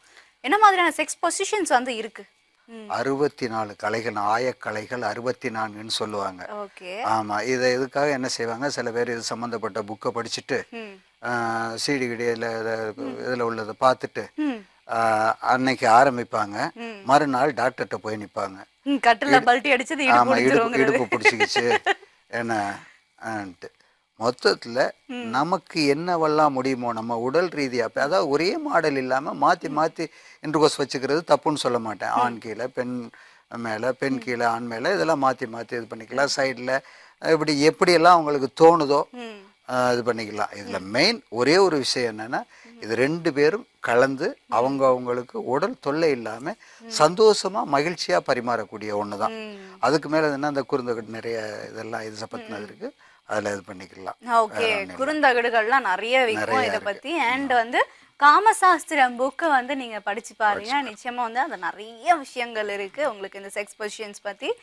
இருக்கும் என்ன மாதிரியான செக்ஸ் பொசிஷன்ஸ் வந்து இருக்கு அறுபத்தி நாலு கலைகள் ஆயக்கலைகள் அறுபத்தி நான்குன்னு சொல்லுவாங்க ஆமா இதை இதுக்காக என்ன செய்வாங்க சில பேர் இது சம்பந்தப்பட்ட புக்கை படிச்சுட்டு சீடி கிடையில இதில் உள்ளதை பார்த்துட்டு அன்னைக்கு ஆரம்பிப்பாங்க மறுநாள் டாக்டர்கிட்ட போய் நிற்பாங்க கட்டில் பல்ட்டி அடிச்சது ஆமாம் இடுப்பு இடுப்பு பிடிச்சிக்கிச்சு என்ன மொத்தத்தில் நமக்கு என்னவெல்லாம் முடியுமோ நம்ம உடல் ரீதியாக அதாவது ஒரே மாடல் இல்லாமல் மாற்றி மாற்றி இன்ட்ரோஸ் வச்சுக்கிறது தப்புன்னு சொல்ல மாட்டேன் ஆண் கீழே பெண் மேலே பெண் கீழே ஆண் மேலே இதெல்லாம் மாற்றி மாற்றி இது பண்ணிக்கலாம் சைடில் இப்படி எப்படியெல்லாம் அவங்களுக்கு தோணுதோ இது பண்ணிக்கலாம் இதில் மெயின் ஒரே ஒரு விஷயம் என்னென்னா இது ரெண்டு பேரும் கலந்து அவங்க அவங்களுக்கு உடல் தொல்லை இல்லாமல் சந்தோஷமாக மகிழ்ச்சியாக பரிமாறக்கூடிய ஒன்று தான் அதுக்கு மேலே என்ன அந்த குறுந்தகட்டு நிறைய இதெல்லாம் இது சப்பத்தினது இருக்குது அதில் இது பண்ணிக்கலாம் ஓகே குறுந்தகடுகள்லாம் நிறைய விற்கும் இதை பற்றி அண்ட் வந்து காமசாஸ்திரம் புக்கை வந்து நீங்கள் படித்து பாருங்க நிச்சயமாக வந்து அந்த நிறைய விஷயங்கள் இருக்குது உங்களுக்கு இந்த செக்ஸ் பொசிஷன்ஸ் பற்றி